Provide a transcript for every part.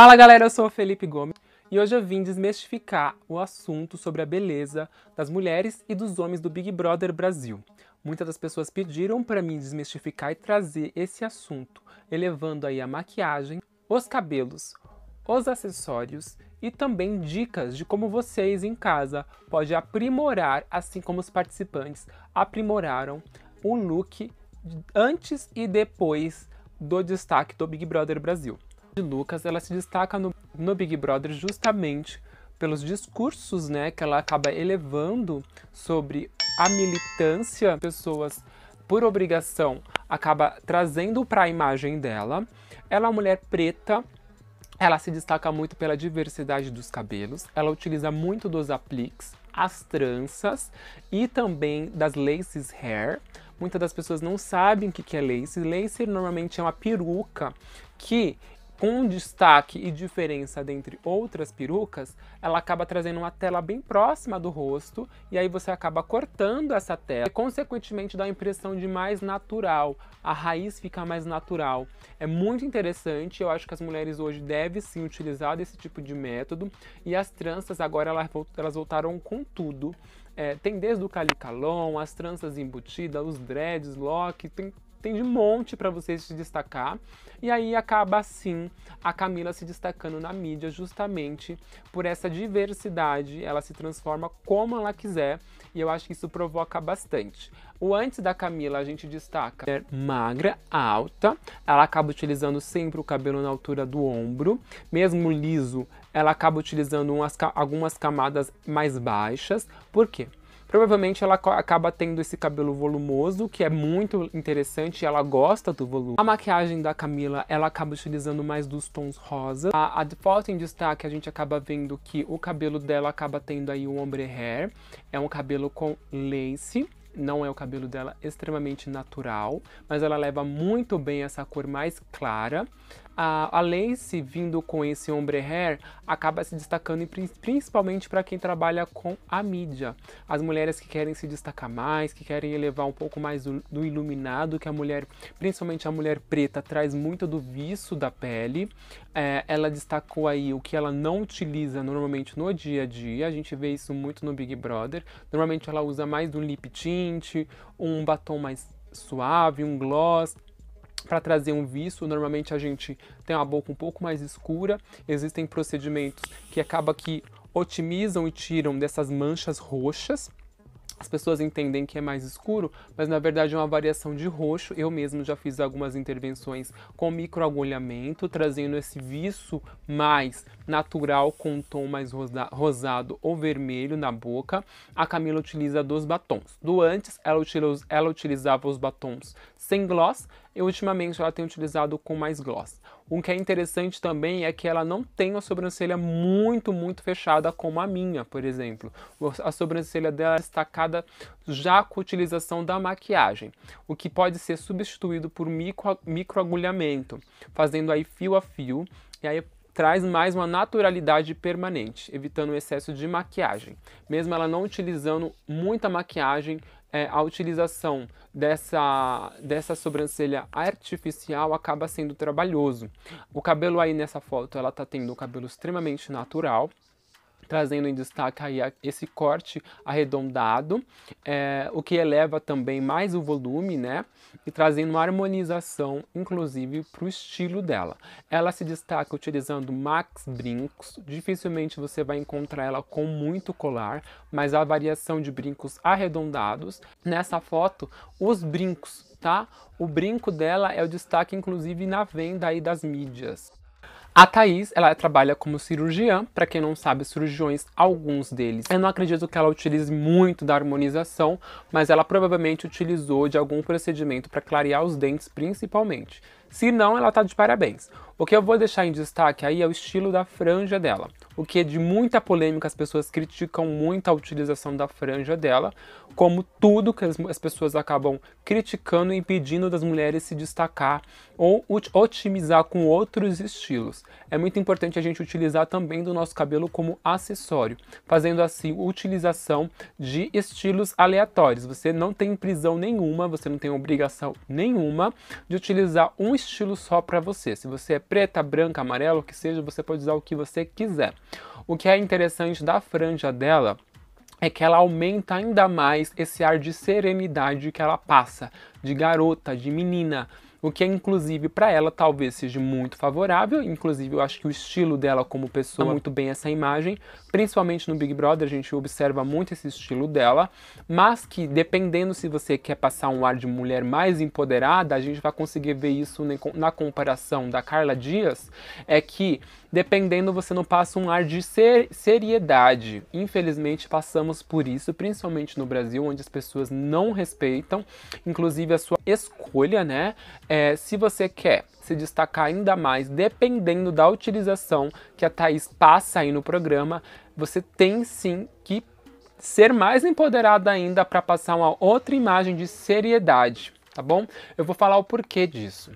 Fala galera, eu sou o Felipe Gomes e hoje eu vim desmistificar o assunto sobre a beleza das mulheres e dos homens do Big Brother Brasil. Muitas das pessoas pediram para mim desmistificar e trazer esse assunto, elevando aí a maquiagem, os cabelos, os acessórios e também dicas de como vocês em casa podem aprimorar, assim como os participantes aprimoraram o look antes e depois do destaque do Big Brother Brasil de Lucas, ela se destaca no, no Big Brother justamente pelos discursos né, que ela acaba elevando sobre a militância, pessoas por obrigação acaba trazendo para a imagem dela. Ela é uma mulher preta, ela se destaca muito pela diversidade dos cabelos, ela utiliza muito dos apliques, as tranças e também das laces hair. Muitas das pessoas não sabem o que é lace. Lace normalmente é uma peruca que com destaque e diferença dentre outras perucas, ela acaba trazendo uma tela bem próxima do rosto e aí você acaba cortando essa tela e consequentemente dá a impressão de mais natural, a raiz fica mais natural. É muito interessante, eu acho que as mulheres hoje devem sim utilizar desse tipo de método e as tranças agora elas voltaram com tudo. É, tem desde o calicalon, as tranças embutidas, os dreads, lock, tem tem de monte para vocês se destacar. E aí acaba assim a Camila se destacando na mídia justamente por essa diversidade, ela se transforma como ela quiser e eu acho que isso provoca bastante. O antes da Camila a gente destaca é magra, alta, ela acaba utilizando sempre o cabelo na altura do ombro, mesmo liso, ela acaba utilizando umas, algumas camadas mais baixas. Por quê? provavelmente ela acaba tendo esse cabelo volumoso, que é muito interessante, ela gosta do volume. A maquiagem da Camila, ela acaba utilizando mais dos tons rosa. A, a foto em destaque, a gente acaba vendo que o cabelo dela acaba tendo aí um ombre hair, é um cabelo com lace, não é o cabelo dela extremamente natural, mas ela leva muito bem essa cor mais clara a, a lace vindo com esse ombre hair acaba se destacando principalmente para quem trabalha com a mídia. As mulheres que querem se destacar mais, que querem elevar um pouco mais do, do iluminado, que a mulher, principalmente a mulher preta, traz muito do viço da pele. É, ela destacou aí o que ela não utiliza normalmente no dia a dia. A gente vê isso muito no Big Brother. Normalmente ela usa mais um lip tint, um batom mais suave, um gloss para trazer um vício normalmente a gente tem uma boca um pouco mais escura. Existem procedimentos que acaba que otimizam e tiram dessas manchas roxas. As pessoas entendem que é mais escuro, mas na verdade é uma variação de roxo. Eu mesmo já fiz algumas intervenções com microagulhamento, trazendo esse viço mais natural com um tom mais rosa rosado ou vermelho na boca. A Camila utiliza dois batons. Do antes, ela, ela utilizava os batons sem gloss e ultimamente ela tem utilizado com mais gloss. Um que é interessante também é que ela não tem uma sobrancelha muito, muito fechada como a minha, por exemplo. A sobrancelha dela é destacada já com a utilização da maquiagem, o que pode ser substituído por micro, microagulhamento, fazendo aí fio a fio, e aí traz mais uma naturalidade permanente, evitando o excesso de maquiagem. Mesmo ela não utilizando muita maquiagem, é, a utilização dessa, dessa sobrancelha artificial acaba sendo trabalhoso. O cabelo aí nessa foto, ela tá tendo o cabelo extremamente natural, trazendo em destaque aí esse corte arredondado, é, o que eleva também mais o volume, né? E trazendo uma harmonização, inclusive, para o estilo dela. Ela se destaca utilizando max brincos, dificilmente você vai encontrar ela com muito colar, mas a variação de brincos arredondados. Nessa foto, os brincos, tá? O brinco dela é o destaque, inclusive, na venda aí das mídias. A Thaís, ela trabalha como cirurgiã, para quem não sabe, cirurgiões, alguns deles. Eu não acredito que ela utilize muito da harmonização, mas ela provavelmente utilizou de algum procedimento para clarear os dentes, principalmente. Se não, ela tá de parabéns. O que eu vou deixar em destaque aí é o estilo da franja dela, o que é de muita polêmica, as pessoas criticam muito a utilização da franja dela, como tudo que as pessoas acabam criticando e impedindo das mulheres se destacar ou otimizar com outros estilos. É muito importante a gente utilizar também do nosso cabelo como acessório, fazendo assim utilização de estilos aleatórios. Você não tem prisão nenhuma, você não tem obrigação nenhuma de utilizar um estilo só para você. Se você é preta, branca, amarela, o que seja, você pode usar o que você quiser. O que é interessante da franja dela é que ela aumenta ainda mais esse ar de serenidade que ela passa, de garota, de menina o que é, inclusive para ela talvez seja muito favorável, inclusive eu acho que o estilo dela como pessoa é muito bem essa imagem, principalmente no Big Brother a gente observa muito esse estilo dela, mas que dependendo se você quer passar um ar de mulher mais empoderada, a gente vai conseguir ver isso na comparação da Carla Dias, é que dependendo você não passa um ar de ser seriedade. Infelizmente passamos por isso, principalmente no Brasil, onde as pessoas não respeitam, inclusive a sua escolha, né? é, se você quer se destacar ainda mais, dependendo da utilização que a Thaís passa aí no programa, você tem sim que ser mais empoderada ainda para passar uma outra imagem de seriedade, tá bom? Eu vou falar o porquê disso.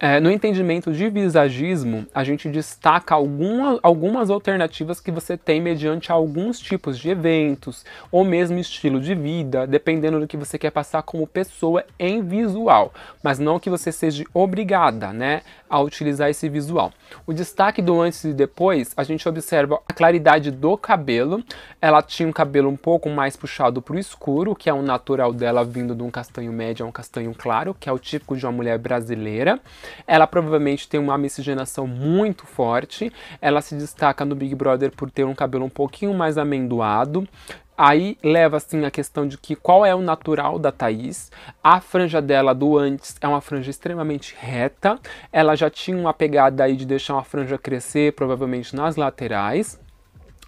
É, no entendimento de visagismo, a gente destaca alguma, algumas alternativas que você tem mediante alguns tipos de eventos ou mesmo estilo de vida, dependendo do que você quer passar como pessoa em visual, mas não que você seja obrigada né, a utilizar esse visual. O destaque do antes e depois, a gente observa a claridade do cabelo. Ela tinha um cabelo um pouco mais puxado para o escuro, que é um natural dela vindo de um castanho médio a um castanho claro, que é o típico de uma mulher brasileira. Ela provavelmente tem uma miscigenação muito forte. Ela se destaca no Big Brother por ter um cabelo um pouquinho mais amendoado. Aí leva assim a questão de que qual é o natural da Thaís. A franja dela do antes é uma franja extremamente reta. Ela já tinha uma pegada aí de deixar uma franja crescer, provavelmente nas laterais.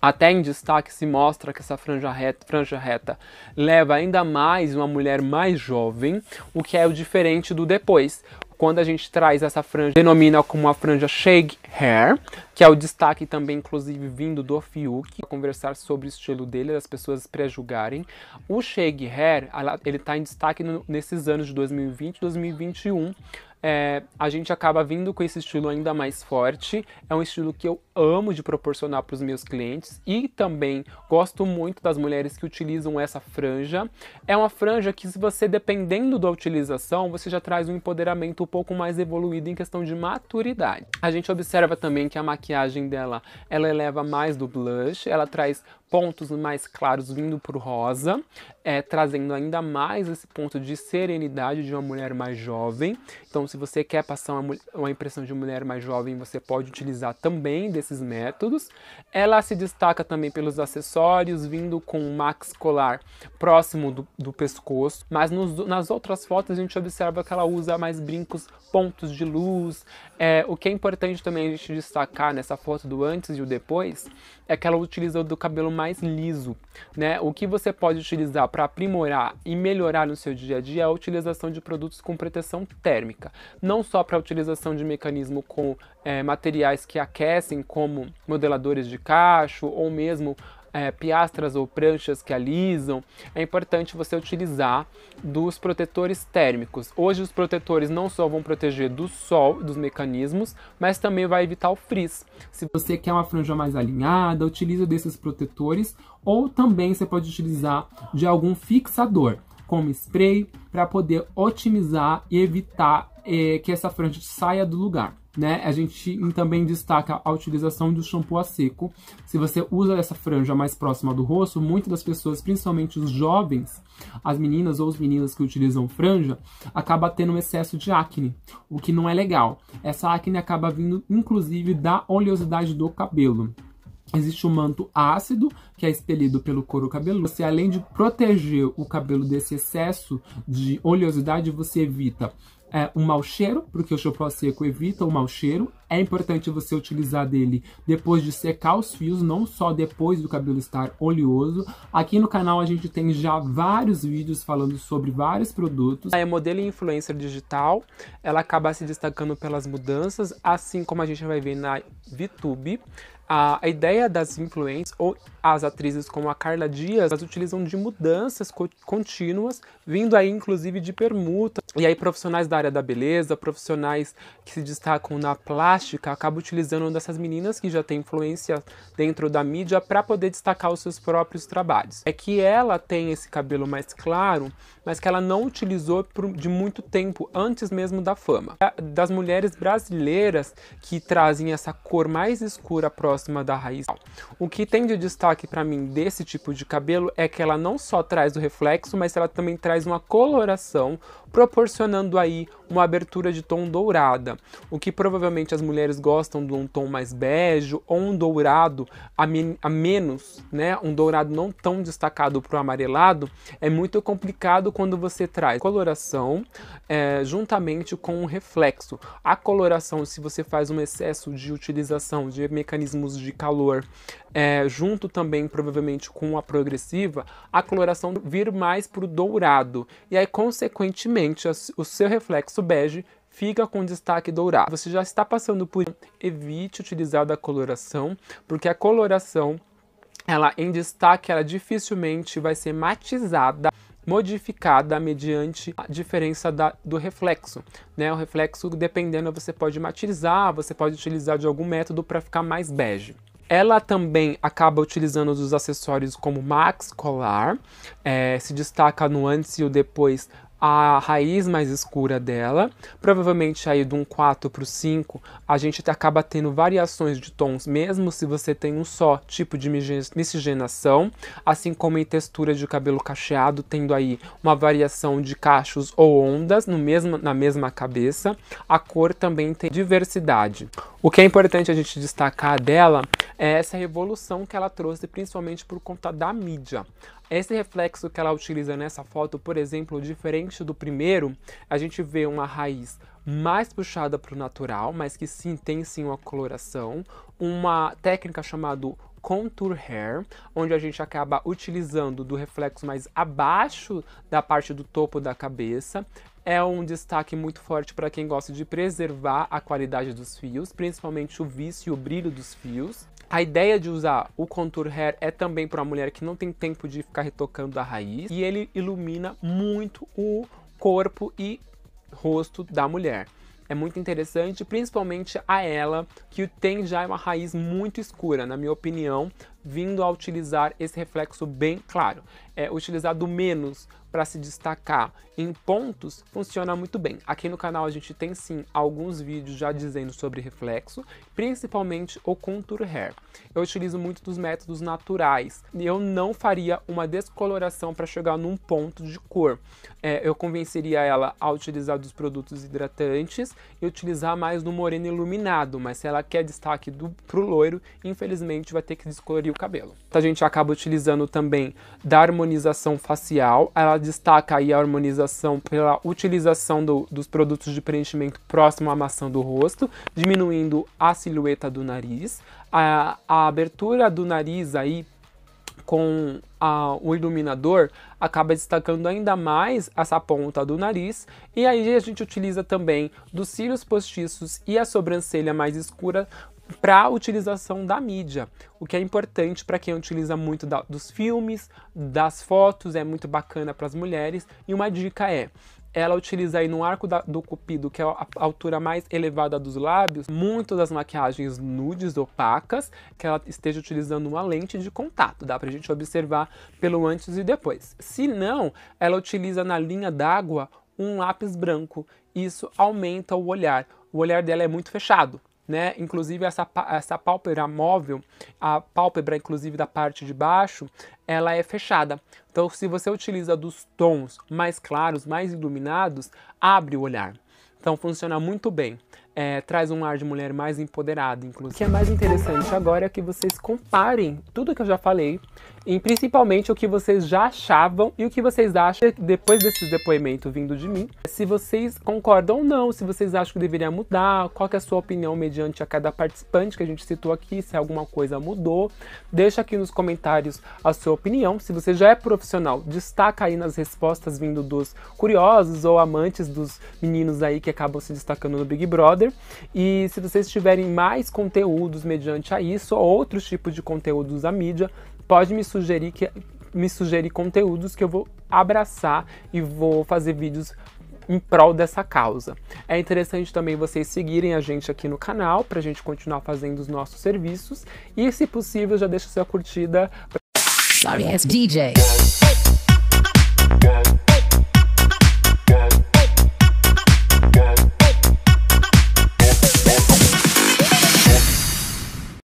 Até em destaque se mostra que essa franja reta, franja reta leva ainda mais uma mulher mais jovem, o que é o diferente do depois quando a gente traz essa franja, denomina como a franja Shake Hair, que é o destaque também, inclusive, vindo do Fiuk, conversar sobre o estilo dele, as pessoas pré-julgarem. O Shake Hair, ele está em destaque no, nesses anos de 2020 e 2021, é, a gente acaba vindo com esse estilo ainda mais forte. É um estilo que eu amo de proporcionar para os meus clientes e também gosto muito das mulheres que utilizam essa franja. É uma franja que, se você dependendo da utilização, você já traz um empoderamento um pouco mais evoluído em questão de maturidade. A gente observa também que a maquiagem dela ela eleva mais do blush, ela traz pontos mais claros vindo para o rosa, é, trazendo ainda mais esse ponto de serenidade de uma mulher mais jovem. Então, se você quer passar uma, uma impressão de uma mulher mais jovem, você pode utilizar também desses métodos. Ela se destaca também pelos acessórios, vindo com um max colar próximo do, do pescoço, mas nos, nas outras fotos a gente observa que ela usa mais brincos, pontos de luz. É, o que é importante também a gente destacar nessa foto do antes e o depois é que ela utilizou do cabelo mais liso, né? O que você pode utilizar para aprimorar e melhorar no seu dia a dia é a utilização de produtos com proteção térmica, não só para utilização de mecanismo com é, materiais que aquecem, como modeladores de cacho ou mesmo é, piastras ou pranchas que alisam, é importante você utilizar dos protetores térmicos. Hoje os protetores não só vão proteger do sol, dos mecanismos, mas também vai evitar o frizz. Se você quer uma franja mais alinhada, utiliza desses protetores ou também você pode utilizar de algum fixador, como spray, para poder otimizar e evitar é, que essa franja saia do lugar né, a gente também destaca a utilização do shampoo a seco. Se você usa essa franja mais próxima do rosto, muitas das pessoas, principalmente os jovens, as meninas ou os meninos que utilizam franja, acaba tendo um excesso de acne, o que não é legal. Essa acne acaba vindo, inclusive, da oleosidade do cabelo. Existe o um manto ácido, que é expelido pelo couro cabeludo. Você, além de proteger o cabelo desse excesso de oleosidade, você evita é, um mau cheiro, porque o chapéu seco evita o mau cheiro. É importante você utilizar dele depois de secar os fios, não só depois do cabelo estar oleoso. Aqui no canal a gente tem já vários vídeos falando sobre vários produtos. é modelo e influencer digital, ela acaba se destacando pelas mudanças, assim como a gente vai ver na VTube. A, ideia das influências, ou as atrizes como a Carla Dias, elas utilizam de mudanças co contínuas, vindo aí inclusive de permuta. E aí profissionais da área da beleza, profissionais que se destacam na plástica, acabam utilizando dessas meninas que já têm influência dentro da mídia para poder destacar os seus próprios trabalhos. É que ela tem esse cabelo mais claro, mas que ela não utilizou por, de muito tempo antes mesmo da fama. Das mulheres brasileiras que trazem essa cor mais escura próxima próxima da raiz. O que tem de destaque para mim desse tipo de cabelo é que ela não só traz o reflexo, mas ela também traz uma coloração, proporcionando aí uma abertura de tom dourada. O que provavelmente as mulheres gostam de um tom mais bege ou um dourado a, men a menos, né? Um dourado não tão destacado para o amarelado. É muito complicado quando você traz coloração é, juntamente com o reflexo. A coloração, se você faz um excesso de utilização de mecanismos de calor, é, junto também provavelmente com a progressiva, a coloração vir mais para o dourado. E aí, consequentemente, o seu reflexo bege fica com destaque dourado. Você já está passando por evite utilizar da coloração, porque a coloração ela em destaque, ela dificilmente vai ser matizada modificada mediante a diferença da, do reflexo. Né? O reflexo, dependendo, você pode matizar, você pode utilizar de algum método para ficar mais bege. Ela também acaba utilizando os acessórios como Max Colar, é, se destaca no antes e o depois a raiz mais escura dela. Provavelmente aí de um 4 para o 5, a gente acaba tendo variações de tons, mesmo se você tem um só tipo de miscigenação, assim como em textura de cabelo cacheado, tendo aí uma variação de cachos ou ondas no mesmo, na mesma cabeça. A cor também tem diversidade. O que é importante a gente destacar dela é essa revolução que ela trouxe, principalmente por conta da mídia. Esse reflexo que ela utiliza nessa foto, por exemplo, diferente do primeiro, a gente vê uma raiz mais puxada para o natural, mas que sim tem sim uma coloração, uma técnica chamada contour hair, onde a gente acaba utilizando do reflexo mais abaixo da parte do topo da cabeça. É um destaque muito forte para quem gosta de preservar a qualidade dos fios, principalmente o vício e o brilho dos fios. A ideia de usar o Contour Hair é também para uma mulher que não tem tempo de ficar retocando a raiz e ele ilumina muito o corpo e rosto da mulher. É muito interessante, principalmente a ela, que tem já uma raiz muito escura, na minha opinião, vindo a utilizar esse reflexo bem claro. É utilizado menos para se destacar em pontos funciona muito bem. Aqui no canal a gente tem sim alguns vídeos já dizendo sobre reflexo, principalmente o contour hair. Eu utilizo muito dos métodos naturais e eu não faria uma descoloração para chegar num ponto de cor. É, eu convenceria ela a utilizar dos produtos hidratantes e utilizar mais no moreno iluminado, mas se ela quer destaque do, pro loiro, infelizmente vai ter que descolorir o cabelo. A gente acaba utilizando também da harmonização facial, ela destaca aí a harmonização pela utilização do, dos produtos de preenchimento próximo à maçã do rosto, diminuindo a silhueta do nariz, a, a abertura do nariz aí com a, o iluminador acaba destacando ainda mais essa ponta do nariz. E aí a gente utiliza também dos cílios postiços e a sobrancelha mais escura para a utilização da mídia, o que é importante para quem utiliza muito da, dos filmes, das fotos, é muito bacana para as mulheres. E uma dica é, ela utiliza aí no arco da, do cupido, que é a altura mais elevada dos lábios, muito das maquiagens nudes opacas, que ela esteja utilizando uma lente de contato, dá para a gente observar pelo antes e depois. Se não, ela utiliza na linha d'água um lápis branco, isso aumenta o olhar. O olhar dela é muito fechado, né? Inclusive essa, essa pálpebra móvel, a pálpebra inclusive da parte de baixo, ela é fechada. Então se você utiliza dos tons mais claros, mais iluminados, abre o olhar. Então funciona muito bem. É, traz um ar de mulher mais empoderada, inclusive. O que é mais interessante agora é que vocês comparem tudo que eu já falei em principalmente o que vocês já achavam e o que vocês acham depois desse depoimento vindo de mim. Se vocês concordam ou não, se vocês acham que deveria mudar, qual é a sua opinião mediante a cada participante que a gente citou aqui, se alguma coisa mudou. Deixa aqui nos comentários a sua opinião. Se você já é profissional, destaca aí nas respostas vindo dos curiosos ou amantes dos meninos aí que acabam se destacando no Big Brother. E se vocês tiverem mais conteúdos mediante a isso ou outros tipos de conteúdos da mídia, pode me sugerir que me sugerir conteúdos que eu vou abraçar e vou fazer vídeos em prol dessa causa. É interessante também vocês seguirem a gente aqui no canal para a gente continuar fazendo os nossos serviços e, se possível, já deixa sua curtida. Sorry, DJ.